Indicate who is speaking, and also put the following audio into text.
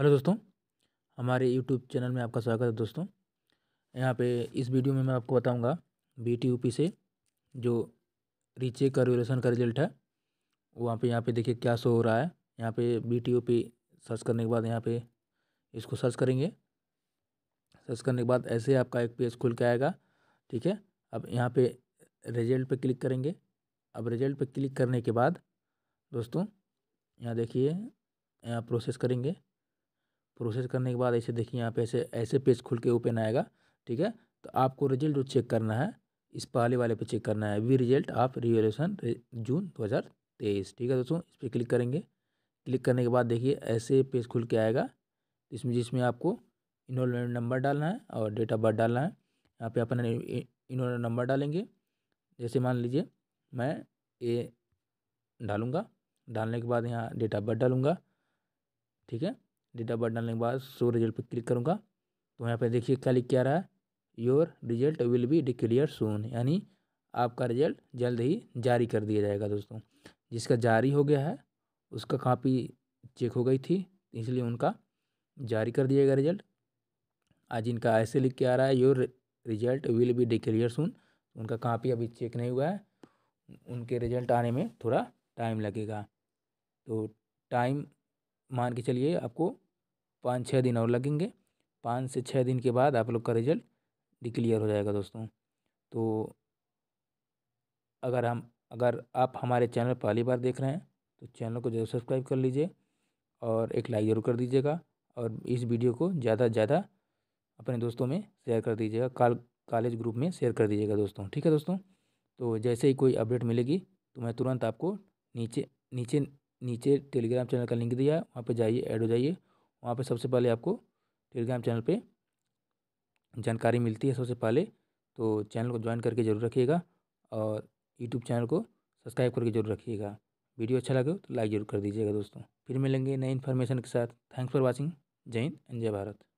Speaker 1: hello दोस्तों हमारे YouTube channel में आपका स्वागत है दोस्तों यहाँ पे इस वीडियो में मैं आपको बताऊँगा बी टी यू पी से जो रिचे का रिवोल्यूशन का रिजल्ट है वहाँ पे यहाँ पे देखिए क्या शो हो रहा है यहाँ पे B T U P search करने के बाद यहाँ पे इसको सर्च करेंगे सर्च करने के बाद ऐसे आपका एक पेज खुल के आएगा ठीक है अब यहाँ पर रिजल्ट पर क्लिक करेंगे अब रिजल्ट पर क्लिक करने के बाद दोस्तों यहाँ देखिए यहाँ प्रोसेस करेंगे प्रोसेस करने के बाद ऐसे देखिए यहाँ पे ऐसे ऐसे पेज खुल के ओपन आएगा ठीक है तो आपको रिजल्ट जो तो चेक करना है इस पहले वाले पे चेक करना है V result of revolution June 2023 ठीक है दोस्तों इस पर क्लिक करेंगे क्लिक करने के बाद देखिए ऐसे पेज खुल के आएगा इसमें जिसमें आपको इनोलमेंट नंबर डालना है और डेट ऑफ बर्थ डालना है यहाँ पर अपना इनोलमेंट नंबर डालेंगे जैसे मान लीजिए मैं ये डालूँगा डालने के बाद यहाँ डेट ऑफ बर्थ डालूँगा ठीक है डेट ऑफ बर्थ डालने के बाद शो रिजल्ट पर क्लिक करूँगा तो यहाँ पर देखिए क्या लिख के आ रहा है your result will be declare soon यानी आपका रिजल्ट जल्द ही जारी कर दिया जाएगा दोस्तों जिसका जारी हो गया है उसका कापी चेक हो गई थी इसलिए उनका जारी कर दिया गया रिजल्ट आज इनका ऐसे लिख के आ रहा है your result will be declare soon उनका कापी अभी चेक नहीं हुआ है उनके रिजल्ट आने में थोड़ा टाइम लगेगा तो टाइम मान के चलिए आपको पाँच छः दिन और लगेंगे पाँच से छः दिन के बाद आप लोग का रिज़ल्ट डिक्लियर हो जाएगा दोस्तों तो अगर हम अगर आप हमारे चैनल पहली बार देख रहे हैं तो चैनल को जरूर सब्सक्राइब कर लीजिए और एक लाइक ज़रूर कर दीजिएगा और इस वीडियो को ज़्यादा से ज़्यादा अपने दोस्तों में शेयर कर दीजिएगा काल कॉलेज ग्रुप में शेयर कर दीजिएगा दोस्तों ठीक है दोस्तों तो जैसे ही कोई अपडेट मिलेगी तो मैं तुरंत आपको नीचे नीचे नीचे टेलीग्राम चैनल का लिंक दिया है वहाँ पर जाइए ऐड हो जाइए वहाँ पर सबसे पहले आपको टेलीग्राम चैनल पर जानकारी मिलती है सबसे पहले तो चैनल को ज्वाइन करके जरूर रखिएगा और यूट्यूब चैनल को सब्सक्राइब करके जरूर रखिएगा वीडियो अच्छा लगे तो लाइक जरूर कर दीजिएगा दोस्तों फिर मिलेंगे नई इन्फॉर्मेशन के साथ थैंक्स फॉर वॉचिंग जय हिंद एंड जय भारत